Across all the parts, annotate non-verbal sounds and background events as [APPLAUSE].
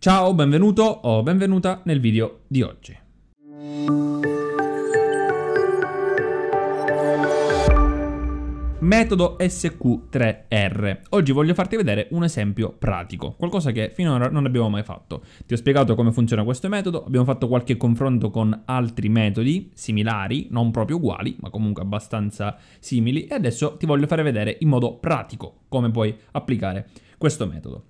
Ciao, benvenuto o benvenuta nel video di oggi. Metodo SQ3R. Oggi voglio farti vedere un esempio pratico, qualcosa che finora non abbiamo mai fatto. Ti ho spiegato come funziona questo metodo, abbiamo fatto qualche confronto con altri metodi similari, non proprio uguali, ma comunque abbastanza simili, e adesso ti voglio fare vedere in modo pratico come puoi applicare questo metodo.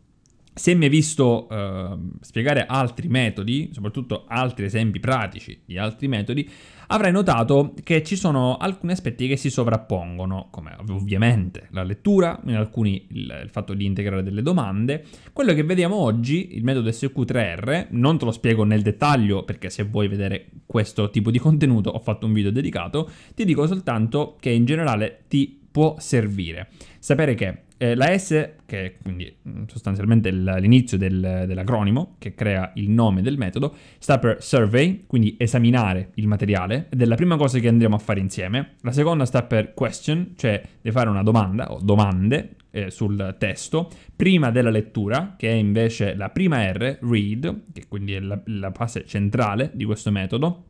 Se mi hai visto eh, spiegare altri metodi, soprattutto altri esempi pratici di altri metodi, avrai notato che ci sono alcuni aspetti che si sovrappongono, come ovviamente la lettura, in alcuni il, il fatto di integrare delle domande. Quello che vediamo oggi, il metodo SQ3R, non te lo spiego nel dettaglio perché se vuoi vedere questo tipo di contenuto ho fatto un video dedicato, ti dico soltanto che in generale ti può servire. Sapere che eh, la S, che è quindi mm, sostanzialmente l'inizio del, dell'acronimo che crea il nome del metodo, sta per survey, quindi esaminare il materiale, ed è la prima cosa che andremo a fare insieme. La seconda sta per question, cioè di fare una domanda o domande eh, sul testo prima della lettura, che è invece la prima R, read, che quindi è la, la fase centrale di questo metodo.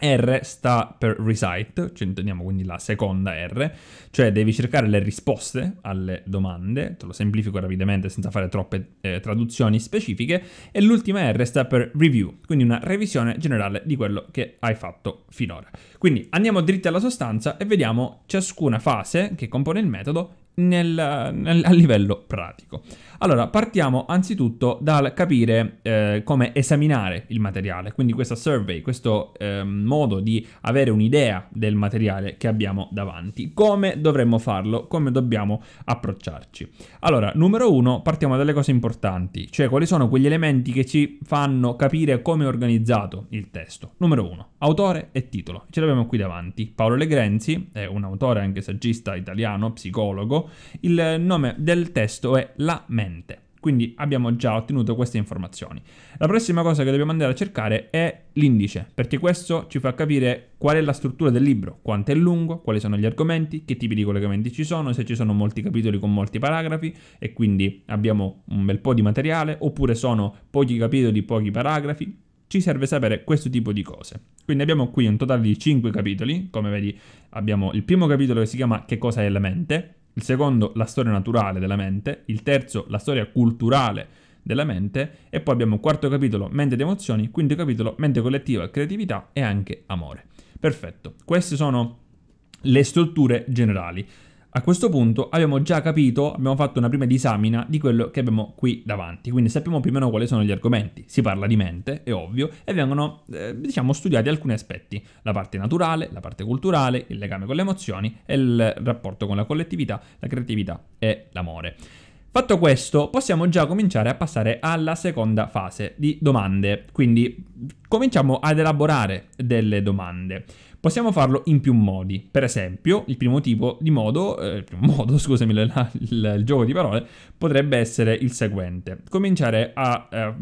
R sta per recite, cioè intendiamo quindi la seconda R, cioè devi cercare le risposte alle domande, te lo semplifico rapidamente senza fare troppe eh, traduzioni specifiche, e l'ultima R sta per review, quindi una revisione generale di quello che hai fatto finora. Quindi andiamo dritti alla sostanza e vediamo ciascuna fase che compone il metodo nel, nel, a livello pratico. Allora, partiamo anzitutto dal capire eh, come esaminare il materiale, quindi questa survey, questo eh, modo di avere un'idea del materiale che abbiamo davanti. Come dovremmo farlo? Come dobbiamo approcciarci? Allora, numero uno, partiamo dalle cose importanti, cioè quali sono quegli elementi che ci fanno capire come è organizzato il testo. Numero uno. Autore e titolo, ce l'abbiamo qui davanti. Paolo Legrenzi è un autore anche saggista italiano, psicologo. Il nome del testo è La mente. Quindi abbiamo già ottenuto queste informazioni. La prossima cosa che dobbiamo andare a cercare è l'indice, perché questo ci fa capire qual è la struttura del libro, quanto è lungo, quali sono gli argomenti, che tipi di collegamenti ci sono, se ci sono molti capitoli con molti paragrafi e quindi abbiamo un bel po' di materiale, oppure sono pochi capitoli, pochi paragrafi, ci serve sapere questo tipo di cose. Quindi abbiamo qui un totale di 5 capitoli, come vedi abbiamo il primo capitolo che si chiama Che cosa è la mente, il secondo la storia naturale della mente, il terzo la storia culturale della mente e poi abbiamo un quarto capitolo mente ed emozioni, quinto capitolo mente collettiva, creatività e anche amore. Perfetto, queste sono le strutture generali. A questo punto abbiamo già capito, abbiamo fatto una prima disamina di quello che abbiamo qui davanti, quindi sappiamo più o meno quali sono gli argomenti. Si parla di mente, è ovvio, e vengono, eh, diciamo, studiati alcuni aspetti, la parte naturale, la parte culturale, il legame con le emozioni e il rapporto con la collettività, la creatività e l'amore. Fatto questo, possiamo già cominciare a passare alla seconda fase di domande, quindi cominciamo ad elaborare delle domande. Possiamo farlo in più modi. Per esempio, il primo tipo di modo, eh, il primo [LAUGHS] modo, scusami la, il, il, gioco di parole, potrebbe essere il seguente. Cominciare a eh,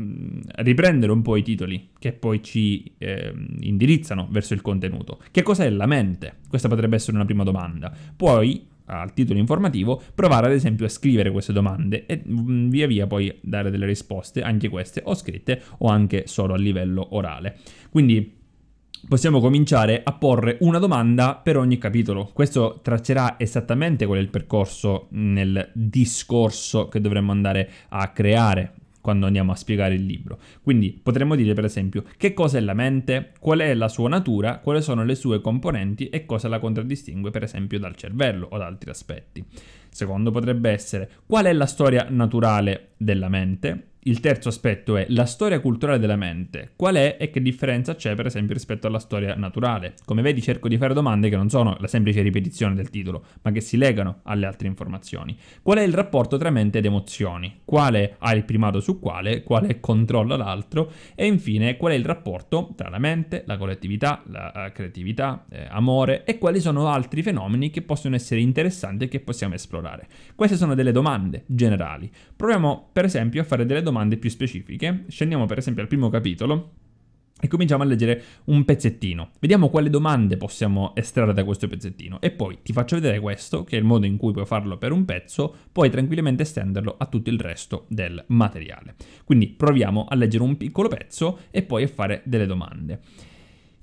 riprendere un po' i titoli che poi ci eh, indirizzano verso il contenuto. Che cos'è la mente? Questa potrebbe essere una prima domanda. Poi al titolo informativo, provare ad esempio a scrivere queste domande e mm, via via poi dare delle risposte, anche queste o scritte o anche solo a livello orale. Quindi possiamo cominciare a porre una domanda per ogni capitolo. Questo traccerà esattamente qual è il percorso nel discorso che dovremmo andare a creare quando andiamo a spiegare il libro. Quindi potremmo dire per esempio che cosa è la mente, qual è la sua natura, quali sono le sue componenti e cosa la contraddistingue per esempio dal cervello o da altri aspetti. Secondo potrebbe essere qual è la storia naturale della mente, il terzo aspetto è la storia culturale della mente. Qual è e che differenza c'è, per esempio, rispetto alla storia naturale? Come vedi, cerco di fare domande che non sono la semplice ripetizione del titolo, ma che si legano alle altre informazioni. Qual è il rapporto tra mente ed emozioni? Quale ha il primato su quale? Quale controlla l'altro? E infine, qual è il rapporto tra la mente, la collettività, la eh, creatività, eh, amore e quali sono altri fenomeni che possono essere interessanti e che possiamo esplorare? Queste sono delle domande generali. Proviamo, per esempio, a fare delle domande domande più specifiche. Scendiamo per esempio al primo capitolo e cominciamo a leggere un pezzettino. Vediamo quale domande possiamo estrarre da questo pezzettino e poi ti faccio vedere questo, che è il modo in cui puoi farlo per un pezzo, puoi tranquillamente estenderlo a tutto il resto del materiale. Quindi proviamo a leggere un piccolo pezzo e poi a fare delle domande.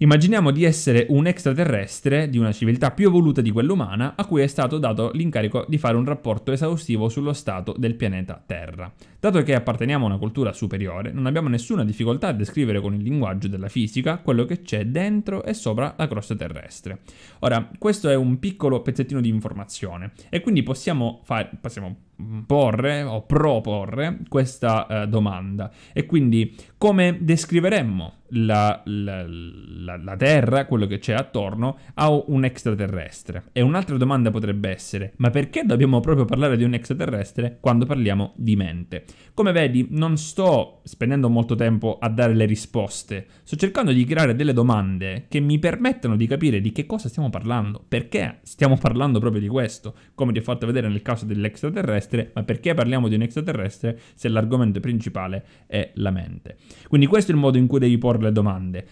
Immaginiamo di essere un extraterrestre di una civiltà più evoluta di quella umana a cui è stato dato l'incarico di fare un rapporto esaustivo sullo stato del pianeta Terra. Dato che apparteniamo a una cultura superiore, non abbiamo nessuna difficoltà a descrivere con il linguaggio della fisica quello che c'è dentro e sopra la crosta terrestre. Ora, questo è un piccolo pezzettino di informazione e quindi possiamo, far, possiamo porre o proporre questa eh, domanda e quindi come descriveremmo la, la, la, la Terra, quello che c'è attorno, a un extraterrestre? E un'altra domanda potrebbe essere, ma perché dobbiamo proprio parlare di un extraterrestre quando parliamo di mente? Come vedi non sto spendendo molto tempo a dare le risposte, sto cercando di creare delle domande che mi permettano di capire di che cosa stiamo parlando, perché stiamo parlando proprio di questo, come ti ho fatto vedere nel caso dell'extraterrestre, ma perché parliamo di un extraterrestre se l'argomento principale è la mente. Quindi questo è il modo in cui devi porre le domande.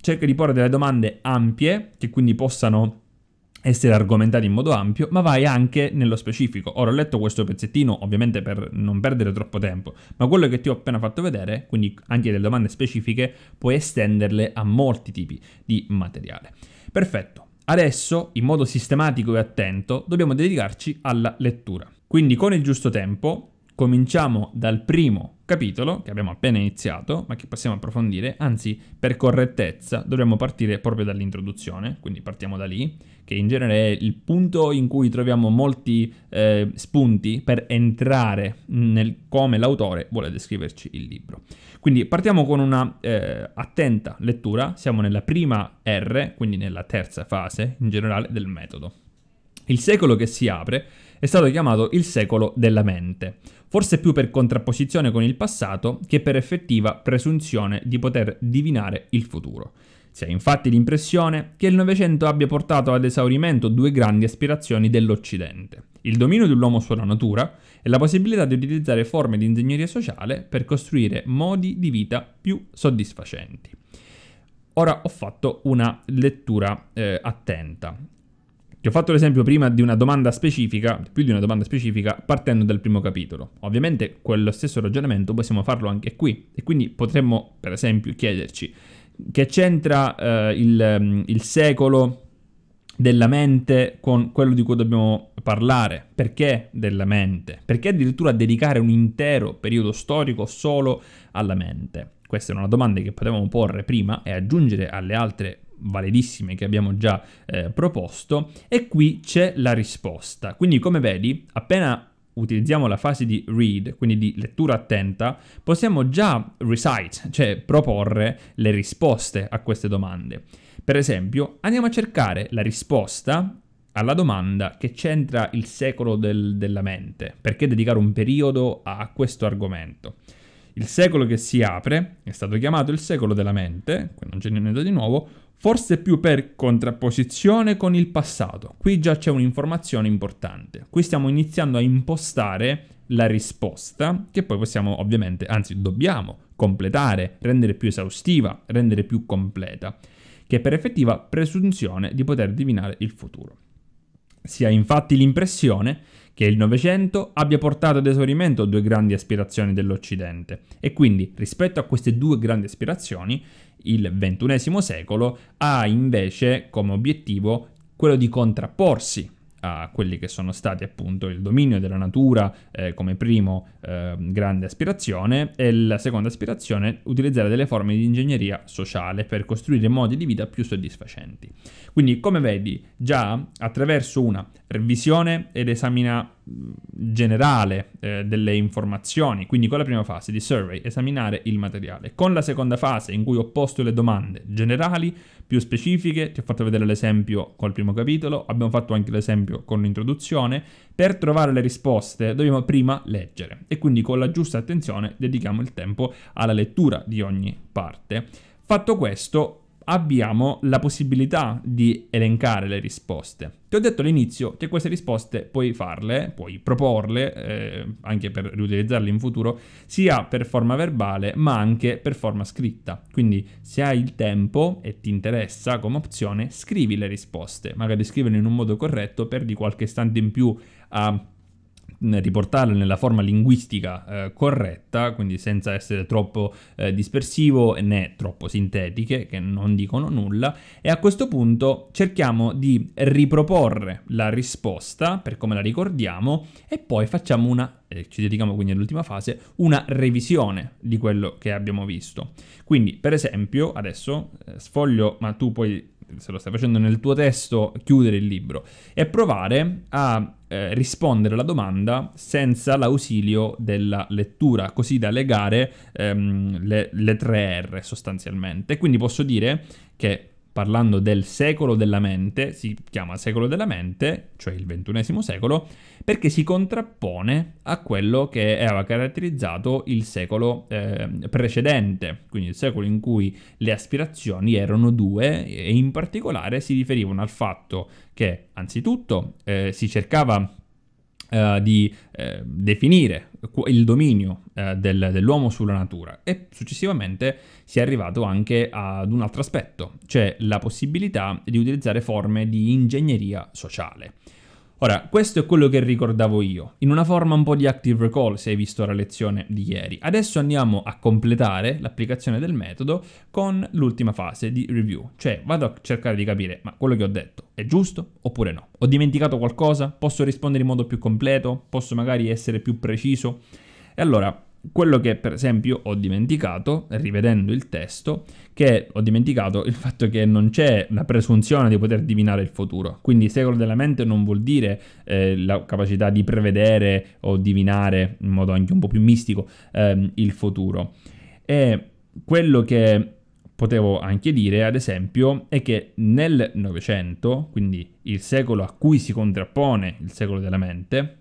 Cerca di porre delle domande ampie che quindi possano essere argomentati in modo ampio, ma vai anche nello specifico. Ora ho letto questo pezzettino, ovviamente per non perdere troppo tempo, ma quello che ti ho appena fatto vedere, quindi anche delle domande specifiche, puoi estenderle a molti tipi di materiale. Perfetto. Adesso, in modo sistematico e attento, dobbiamo dedicarci alla lettura. Quindi con il giusto tempo cominciamo dal primo capitolo che abbiamo appena iniziato, ma che possiamo approfondire, anzi per correttezza dovremmo partire proprio dall'introduzione, quindi partiamo da lì, che in genere è il punto in cui troviamo molti eh, spunti per entrare nel come l'autore vuole descriverci il libro. Quindi partiamo con una eh, attenta lettura, siamo nella prima R, quindi nella terza fase in generale del metodo. Il secolo che si apre è stato chiamato il secolo della mente, forse più per contrapposizione con il passato che per effettiva presunzione di poter divinare il futuro. Si ha infatti l'impressione che il Novecento abbia portato ad esaurimento due grandi aspirazioni dell'Occidente, il dominio dell'uomo sulla natura e la possibilità di utilizzare forme di ingegneria sociale per costruire modi di vita più soddisfacenti. Ora ho fatto una lettura eh, attenta. Ti ho fatto l'esempio prima di una domanda specifica, più di una domanda specifica, partendo dal primo capitolo. Ovviamente quello stesso ragionamento possiamo farlo anche qui e quindi potremmo per esempio chiederci che c'entra eh, il, mm, il secolo della mente con quello di cui dobbiamo parlare, perché della mente, perché addirittura dedicare un intero periodo storico solo alla mente. Questa è una domanda che potevamo porre prima e aggiungere alle altre validissime che abbiamo già eh, proposto e qui c'è la risposta. Quindi come vedi, appena utilizziamo la fase di read, quindi di lettura attenta, possiamo già recite, cioè proporre le risposte a queste domande. Per esempio, andiamo a cercare la risposta alla domanda che c'entra il secolo del, della mente, perché dedicare un periodo a questo argomento. Il secolo che si apre è stato chiamato il secolo della mente, qui non c'è niente di nuovo, forse più per contrapposizione con il passato. Qui già c'è un'informazione importante. Qui stiamo iniziando a impostare la risposta che poi possiamo ovviamente, anzi dobbiamo completare, rendere più esaustiva, rendere più completa, che per effettiva presunzione di poter divinare il futuro. Si ha infatti l'impressione che il Novecento abbia portato ad esaurimento due grandi aspirazioni dell'Occidente e quindi rispetto a queste due grandi aspirazioni il XXI secolo ha invece come obiettivo quello di contrapporsi a quelli che sono stati appunto il dominio della natura eh, come primo eh, grande aspirazione e la seconda aspirazione utilizzare delle forme di ingegneria sociale per costruire modi di vita più soddisfacenti. Quindi come vedi già attraverso una revisione ed esamina mm, generale eh, delle informazioni, quindi con la prima fase di survey esaminare il materiale, con la seconda fase in cui ho posto le domande generali più specifiche, ti ho fatto vedere l'esempio col primo capitolo, abbiamo fatto anche l'esempio con l'introduzione, per trovare le risposte dobbiamo prima leggere e quindi con la giusta attenzione dedichiamo il tempo alla lettura di ogni parte. Fatto questo, abbiamo la possibilità di elencare le risposte. Ti ho detto all'inizio che queste risposte puoi farle, puoi proporle, eh, anche per riutilizzarle in futuro, sia per forma verbale ma anche per forma scritta. Quindi se hai il tempo e ti interessa come opzione, scrivi le risposte, magari scrivele in un modo corretto, perdi qualche istante in più a eh, riportarle nella forma linguistica eh, corretta, quindi senza essere troppo eh, dispersivo né troppo sintetiche, che non dicono nulla, e a questo punto cerchiamo di riproporre la risposta per come la ricordiamo e poi facciamo una, eh, ci dedichiamo quindi all'ultima fase, una revisione di quello che abbiamo visto. Quindi per esempio adesso eh, sfoglio, ma tu puoi se lo stai facendo nel tuo testo, chiudere il libro e provare a eh, rispondere alla domanda senza l'ausilio della lettura, così da legare ehm, le, le tre R sostanzialmente. Quindi posso dire che parlando del secolo della mente, si chiama secolo della mente, cioè il ventunesimo secolo, perché si contrappone a quello che aveva caratterizzato il secolo eh, precedente, quindi il secolo in cui le aspirazioni erano due e in particolare si riferivano al fatto che anzitutto eh, si cercava eh, di eh, definire il dominio eh, del, dell'uomo sulla natura e successivamente si è arrivato anche ad un altro aspetto, cioè la possibilità di utilizzare forme di ingegneria sociale. Ora, questo è quello che ricordavo io, in una forma un po' di active recall se hai visto la lezione di ieri. Adesso andiamo a completare l'applicazione del metodo con l'ultima fase di review, cioè vado a cercare di capire ma quello che ho detto è giusto oppure no? Ho dimenticato qualcosa? Posso rispondere in modo più completo? Posso magari essere più preciso? E allora quello che per esempio ho dimenticato, rivedendo il testo, che ho dimenticato il fatto che non c'è la presunzione di poter divinare il futuro. Quindi secolo della mente non vuol dire eh, la capacità di prevedere o divinare, in modo anche un po' più mistico, ehm, il futuro. E quello che potevo anche dire, ad esempio, è che nel Novecento, quindi il secolo a cui si contrappone il secolo della mente,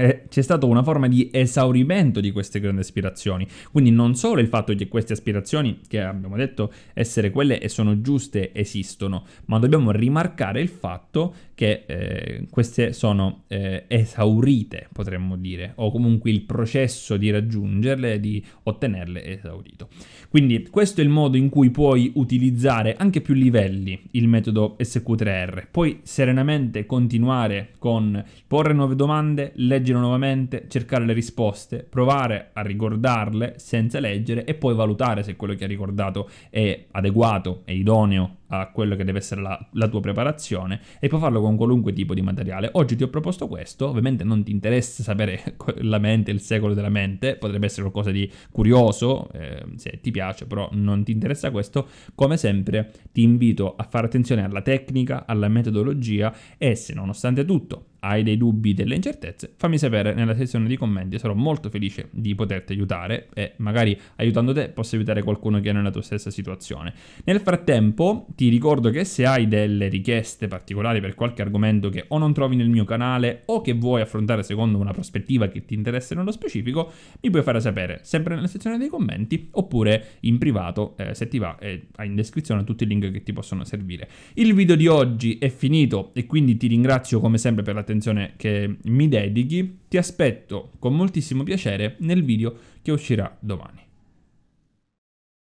eh, c'è stata una forma di esaurimento di queste grandi aspirazioni. Quindi non solo il fatto che queste aspirazioni, che abbiamo detto essere quelle e sono giuste, esistono, ma dobbiamo rimarcare il fatto che eh, queste sono eh, esaurite, potremmo dire, o comunque il processo di raggiungerle, di ottenerle è esaurito. Quindi questo è il modo in cui puoi utilizzare anche più livelli il metodo SQ3R. Puoi serenamente continuare con porre nuove domande, leggere Leggerlo nuovamente, cercare le risposte, provare a ricordarle senza leggere e poi valutare se quello che hai ricordato è adeguato, è idoneo a quello che deve essere la, la, tua preparazione e puoi farlo con qualunque tipo di materiale. Oggi ti ho proposto questo, ovviamente non ti interessa sapere [LAUGHS] la mente, il secolo della mente, potrebbe essere qualcosa di curioso, eh, se ti piace, però non ti interessa questo, come sempre ti invito a fare attenzione alla tecnica, alla metodologia e se nonostante tutto hai dei dubbi, delle incertezze, fammi sapere nella sezione di commenti, sarò molto felice di poterti aiutare e magari aiutando te posso aiutare qualcuno che è nella tua stessa situazione. Nel frattempo ti ricordo che se hai delle richieste particolari per qualche argomento che o non trovi nel mio canale o che vuoi affrontare secondo una prospettiva che ti interessa nello specifico, mi puoi fare sapere sempre nella sezione dei commenti oppure in privato eh, se ti va eh, hai in descrizione tutti i link che ti possono servire. Il video di oggi è finito e quindi ti ringrazio come sempre per la attenzione che mi dedichi, ti aspetto con moltissimo piacere nel video che uscirà domani.